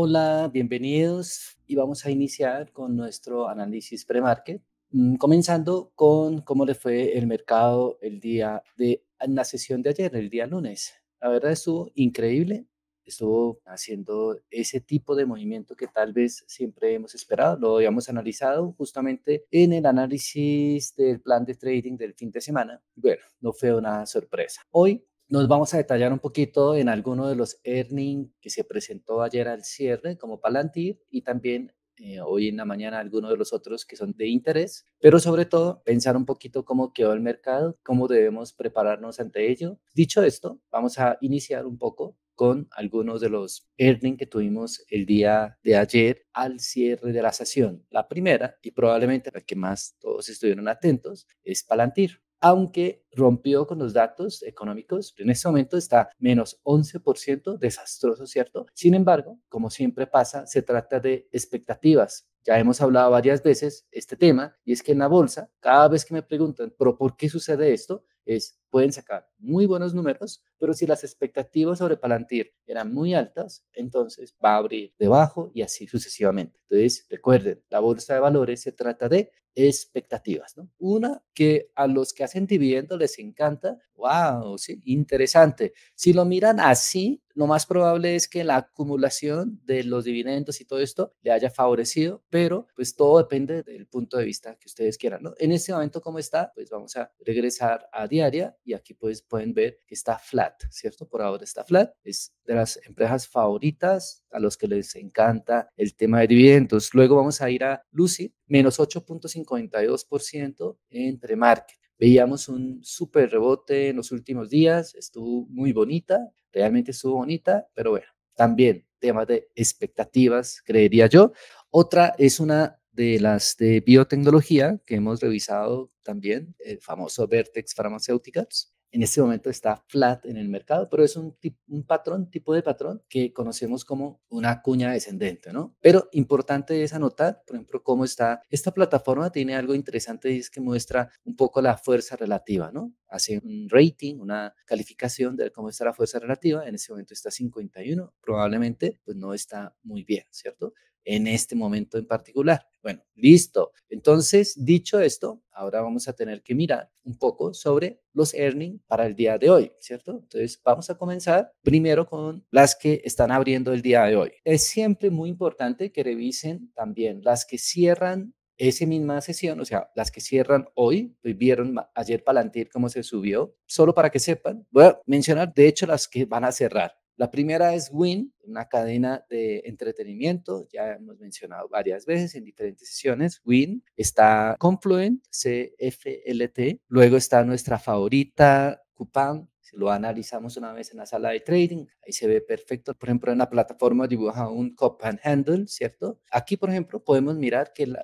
Hola, bienvenidos y vamos a iniciar con nuestro análisis pre-market, mm, comenzando con cómo le fue el mercado el día de la sesión de ayer, el día lunes. La verdad estuvo increíble, estuvo haciendo ese tipo de movimiento que tal vez siempre hemos esperado, lo habíamos analizado justamente en el análisis del plan de trading del fin de semana. Bueno, no fue una sorpresa. Hoy nos vamos a detallar un poquito en alguno de los earnings que se presentó ayer al cierre como Palantir y también eh, hoy en la mañana algunos de los otros que son de interés, pero sobre todo pensar un poquito cómo quedó el mercado, cómo debemos prepararnos ante ello. Dicho esto, vamos a iniciar un poco con algunos de los earnings que tuvimos el día de ayer al cierre de la sesión. La primera, y probablemente la que más todos estuvieron atentos, es Palantir aunque rompió con los datos económicos, en este momento está menos 11%, desastroso, ¿cierto? Sin embargo, como siempre pasa, se trata de expectativas. Ya hemos hablado varias veces este tema y es que en la bolsa, cada vez que me preguntan, pero ¿por qué sucede esto? es, pueden sacar muy buenos números, pero si las expectativas sobre Palantir eran muy altas, entonces va a abrir debajo y así sucesivamente. Entonces, recuerden, la bolsa de valores se trata de expectativas, ¿no? Una que a los que hacen dividendo les encanta, wow, sí, interesante. Si lo miran así, lo más probable es que la acumulación de los dividendos y todo esto le haya favorecido, pero pues todo depende del punto de vista que ustedes quieran, ¿no? En este momento, ¿cómo está? Pues vamos a regresar a 10 y aquí pues pueden ver que está flat, ¿cierto? Por ahora está flat, es de las empresas favoritas a los que les encanta el tema de dividendos. Luego vamos a ir a Lucy, menos 8.52% entre market. Veíamos un súper rebote en los últimos días, estuvo muy bonita, realmente estuvo bonita, pero bueno, también temas de expectativas, creería yo. Otra es una de las de biotecnología que hemos revisado también, el famoso Vertex Pharmaceuticals. En este momento está flat en el mercado, pero es un, un patrón, tipo de patrón que conocemos como una cuña descendente, ¿no? Pero importante es anotar, por ejemplo, cómo está. Esta plataforma tiene algo interesante y es que muestra un poco la fuerza relativa, ¿no? Hace un rating, una calificación de cómo está la fuerza relativa. En ese momento está 51, probablemente pues no está muy bien, ¿cierto? En este momento en particular. Bueno, listo. Entonces, dicho esto, ahora vamos a tener que mirar un poco sobre los earnings para el día de hoy, ¿cierto? Entonces, vamos a comenzar primero con las que están abriendo el día de hoy. Es siempre muy importante que revisen también las que cierran esa misma sesión, o sea, las que cierran hoy, pues vieron ayer Palantir cómo se subió, solo para que sepan, voy a mencionar de hecho las que van a cerrar, la primera es Win, una cadena de entretenimiento, ya hemos mencionado varias veces en diferentes sesiones. Win está Confluent, CFLT, luego está nuestra favorita, Coupang, lo analizamos una vez en la sala de trading, ahí se ve perfecto. Por ejemplo, en la plataforma dibuja un cup and handle, ¿cierto? Aquí, por ejemplo, podemos mirar que el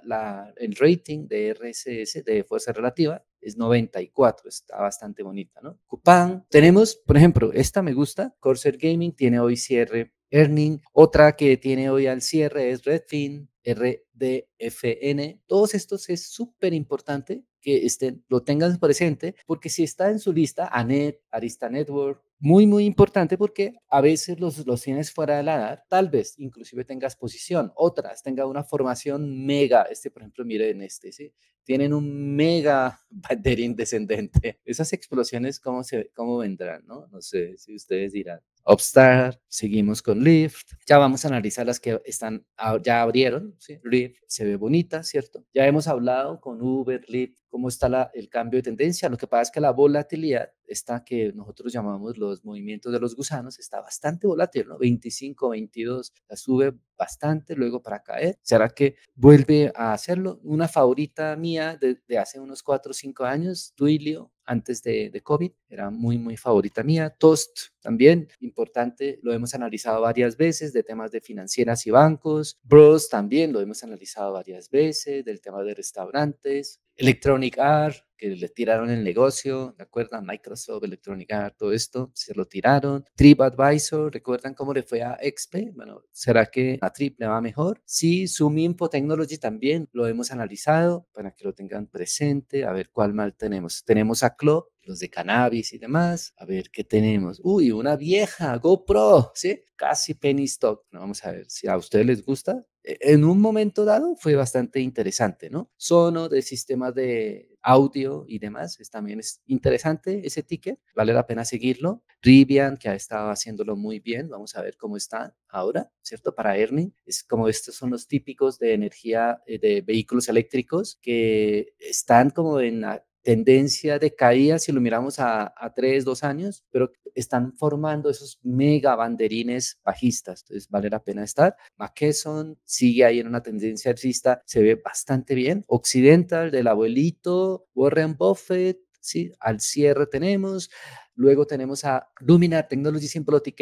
rating de RSS, de fuerza relativa, es 94, está bastante bonita, ¿no? cupán tenemos, por ejemplo, esta me gusta, Corsair Gaming tiene hoy cierre earning, otra que tiene hoy al cierre es Redfin, RDFN. Todos estos es súper importante que estén, lo tengan presente, porque si está en su lista, ANET, Arista Network, muy, muy importante porque a veces los, los tienes fuera de la tal vez inclusive tengas posición, otras tenga una formación mega, este por ejemplo, miren este, ¿sí? tienen un mega banderín descendente. Esas explosiones, ¿cómo, se, cómo vendrán? ¿no? no sé si ustedes dirán. Upstart, seguimos con Lyft, ya vamos a analizar las que están, ya abrieron, Lyft se ve bonita, ¿cierto? Ya hemos hablado con Uber, Lyft, cómo está la, el cambio de tendencia, lo que pasa es que la volatilidad esta que nosotros llamamos los movimientos de los gusanos, está bastante volátil, ¿no? 25, 22, la sube bastante, luego para caer. ¿Será que vuelve a hacerlo? Una favorita mía de, hace unos 4 o 5 años, Duilio, antes de, de, COVID, era muy, muy favorita mía. Toast también, importante, lo hemos analizado varias veces de temas de financieras y bancos. Bros también lo hemos analizado varias veces, del tema de restaurantes. Electronic Arts, que le tiraron el negocio, ¿recuerdan? Microsoft, Electronic Arts, todo esto, se lo tiraron. Advisor, ¿recuerdan cómo le fue a XP? Bueno, ¿será que a Trip le va mejor? Sí, Zoom Technology también lo hemos analizado para que lo tengan presente, a ver cuál mal tenemos. Tenemos a Club, los de cannabis y demás. A ver, ¿qué tenemos? Uy, una vieja GoPro, ¿sí? Casi penny stock. vamos a ver si a ustedes les gusta. E, en un momento dado fue bastante interesante, ¿no? Sono de sistema de audio y demás, también es interesante ese ticket, vale la pena seguirlo. Rivian, que ha estado haciéndolo muy bien, vamos a ver cómo está ahora, ¿cierto? Para Ernie. es como estos son los típicos de energía eh, de vehículos eléctricos que están como en tendencia de caída si lo miramos a, a tres, dos años, pero están formando esos mega banderines bajistas, entonces vale la pena estar. McKesson sigue ahí en una tendencia alcista, se ve bastante bien. Occidental del abuelito, Warren Buffett, ¿sí? Al cierre tenemos, Luego tenemos a Luminar, Technology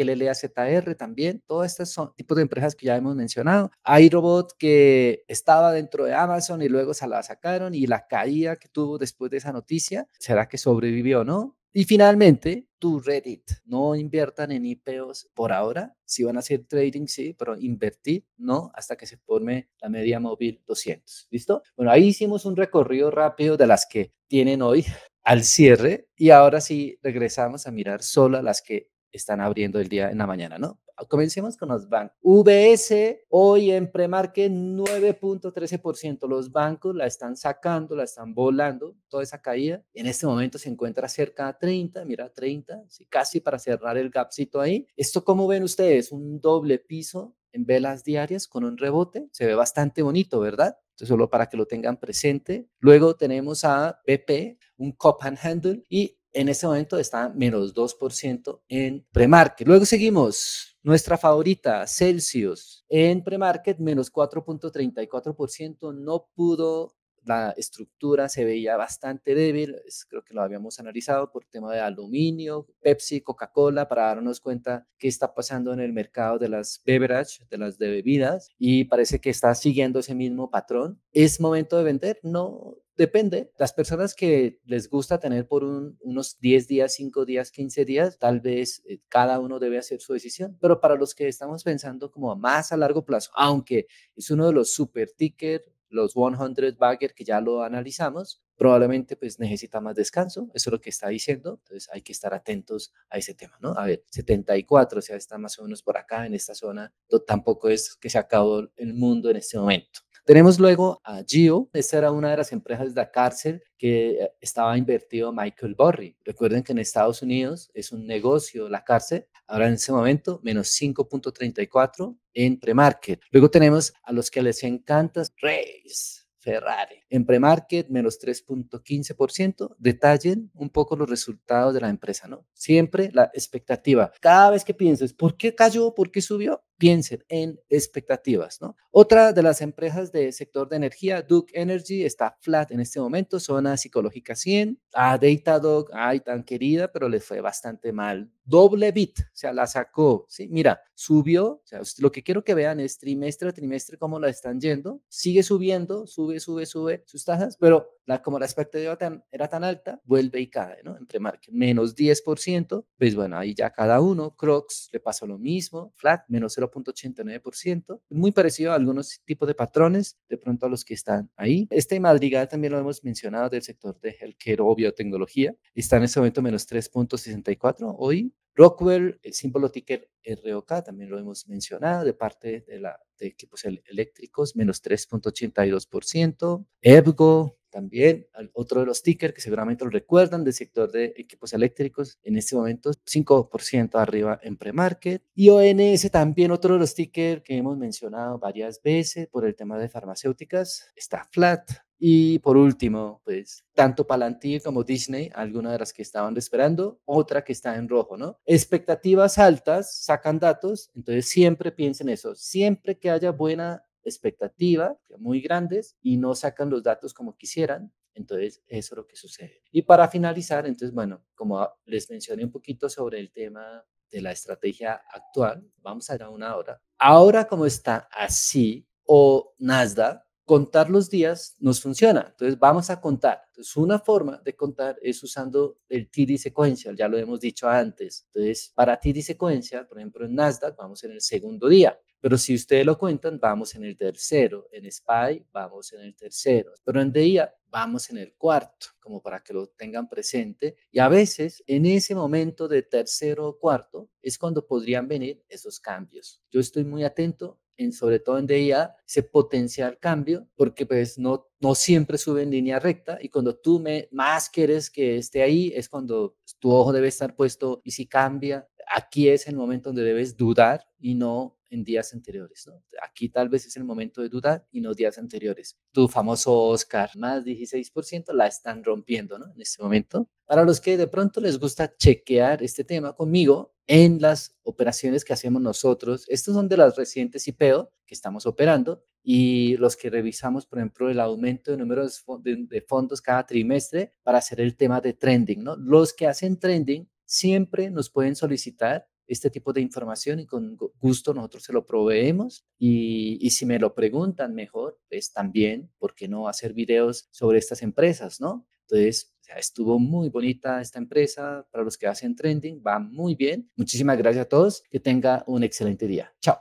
le LLAZR también. Todos estos son tipos de empresas que ya hemos mencionado. Hay robot que estaba dentro de Amazon y luego se la sacaron y la caída que tuvo después de esa noticia, ¿será que sobrevivió no? Y finalmente, tu Reddit. No inviertan en IPOs por ahora. Si van a hacer trading, sí, pero invertir no hasta que se forme la media móvil 200. ¿Listo? Bueno, ahí hicimos un recorrido rápido de las que tienen hoy al cierre y ahora sí regresamos a mirar solo las que están abriendo el día en la mañana, ¿no? Comencemos con los bancos. VS hoy en premarket 9.13%. Los bancos la están sacando, la están volando, toda esa caída. En este momento se encuentra cerca de 30, mira, 30, casi para cerrar el gapcito ahí. ¿Esto cómo ven ustedes? ¿Un doble piso? en velas diarias con un rebote. Se ve bastante bonito, ¿verdad? solo para que lo tengan presente. Luego tenemos a BP, un Cop and Handle, y en este momento está menos 2% en premarket. Luego seguimos. Nuestra favorita, Celsius, en premarket menos 4.34%, no pudo la estructura se veía bastante débil, creo que lo habíamos analizado por tema de aluminio, Pepsi, Coca-Cola, para darnos cuenta qué está pasando en el mercado de las beverages de las de bebidas, y parece que está siguiendo ese mismo patrón. ¿Es momento de vender? No, Depende. Las personas que les gusta tener por unos 10 días, 5 días, 15 días, tal vez eh, cada uno debe hacer su decisión. Pero para los que estamos pensando como más a largo plazo, aunque es uno de los super tickets los 100 bagger que ya lo analizamos, probablemente pues necesita más descanso, eso es lo que está diciendo, entonces hay que estar atentos a ese tema, ¿no? A ver, 74, o sea, está más o menos por acá, en esta zona, tampoco es que se acabó el mundo en este momento. Tenemos luego a Gio, esta era una de las empresas de la cárcel que eh, estaba invertido Michael Burry. Recuerden que en Estados Unidos es un negocio la cárcel, ahora en ese momento menos 5.34 en premarket. Luego tenemos a los que les encanta Reyes. Ferrari. En premarket, menos 3.15%. Detallen un poco los resultados de la empresa, ¿no? Siempre la expectativa. Cada vez que pienses, ¿por qué cayó? ¿Por qué subió? piensen en expectativas. ¿no? Otra de las empresas de sector de energía, Duke Energy, está flat en este momento, zona psicológica 100. A ah, Datadog, ay, tan querida, pero le fue bastante mal. Doble bit, o sea, la sacó. ¿sí? Mira, subió. O sea, lo que quiero que vean es trimestre a trimestre cómo la están yendo. Sigue subiendo, sube, sube, sube sus tasas, pero como la expectativa era tan alta, vuelve y cae, ¿no? Entre market, menos 10%, pues bueno, ahí ya cada uno, Crocs le pasó lo mismo, flat, menos 0.89%, muy parecido a algunos tipos de patrones, de pronto a los que están ahí. Este madrigal también lo hemos mencionado del sector de healthcare o biotecnología, está en ese momento menos 3.64 hoy. Rockwell, el símbolo ticker ROK, también lo hemos mencionado, de parte de, la, de equipos pues, eléctricos, menos 3.82%. EBGO, también otro de los tickers que seguramente lo recuerdan del sector de equipos eléctricos, en este momento 5% arriba en premarket. Y ONS también otro de los tickers que hemos mencionado varias veces por el tema de farmacéuticas, está flat. Y por último, pues tanto Palantir como Disney, alguna de las que estaban esperando, otra que está en rojo, ¿no? Expectativas altas, sacan datos, entonces siempre piensen eso, siempre que haya buena expectativa, muy grandes, y no sacan los datos como quisieran. Entonces, eso es lo que sucede. Y para finalizar, entonces, bueno, como les mencioné un poquito sobre el tema de la estrategia actual, vamos a dar a una hora. Ahora como está así, o Nasdaq, contar los días nos funciona. Entonces vamos a contar. Entonces una forma de contar es usando el TD sequential, ya lo hemos dicho antes. Entonces para TD secuencia, por ejemplo en Nasdaq, vamos en el segundo día. Pero si ustedes lo cuentan, vamos en el tercero. En SPY, vamos en el tercero. Pero en DIA, vamos en el cuarto, como para que lo tengan presente. Y a veces, en ese momento de tercero o cuarto, es cuando podrían venir esos cambios. Yo estoy muy atento sobre todo en DIA, se potencia el cambio porque pues no, no siempre sube en línea recta y cuando tú me, más quieres que esté ahí es cuando tu ojo debe estar puesto y si cambia, aquí es el momento donde debes dudar y no en días anteriores. ¿no? Aquí tal vez es el momento de dudar y no días anteriores. Tu famoso Oscar, más 16%, la están rompiendo ¿no? en este momento. Para los que de pronto les gusta chequear este tema conmigo en las operaciones que hacemos nosotros, estos son de las recientes IPO que estamos operando y los que revisamos, por ejemplo, el aumento de números de fondos cada trimestre para hacer el tema de trending. ¿no? Los que hacen trending siempre nos pueden solicitar este tipo de información y con gusto nosotros se lo proveemos. Y, si me lo preguntan mejor, es pues también, ¿por qué no hacer videos sobre estas empresas, no? Entonces, estuvo muy bonita esta empresa para los que hacen trending, va muy bien. Muchísimas gracias a todos, que tenga un excelente día. Chao.